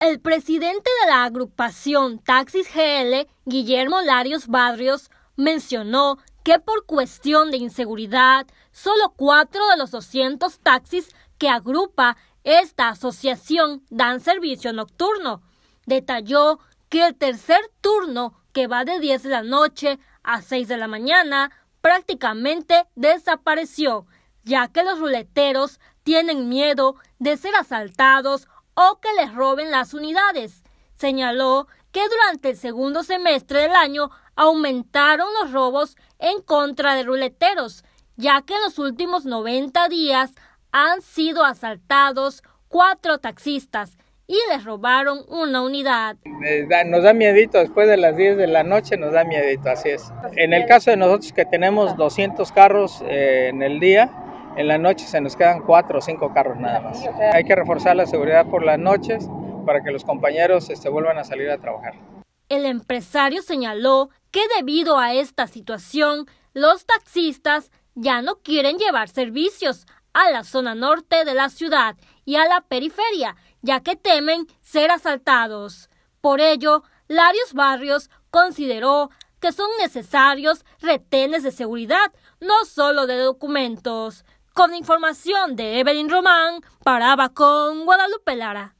El presidente de la agrupación Taxis GL, Guillermo Larios Barrios, mencionó que por cuestión de inseguridad, solo cuatro de los 200 taxis que agrupa esta asociación dan servicio nocturno. Detalló que el tercer turno, que va de 10 de la noche a 6 de la mañana, prácticamente desapareció, ya que los ruleteros tienen miedo de ser asaltados o que les roben las unidades. Señaló que durante el segundo semestre del año aumentaron los robos en contra de ruleteros, ya que en los últimos 90 días han sido asaltados cuatro taxistas y les robaron una unidad. Nos da miedito, después de las 10 de la noche nos da miedito, así es. En el caso de nosotros que tenemos 200 carros eh, en el día, en la noche se nos quedan cuatro o cinco carros nada más. Hay que reforzar la seguridad por las noches para que los compañeros se este, vuelvan a salir a trabajar. El empresario señaló que debido a esta situación, los taxistas ya no quieren llevar servicios a la zona norte de la ciudad y a la periferia, ya que temen ser asaltados. Por ello, Larios Barrios consideró que son necesarios retenes de seguridad, no solo de documentos, con información de Evelyn Román, Paraba con Guadalupe Lara.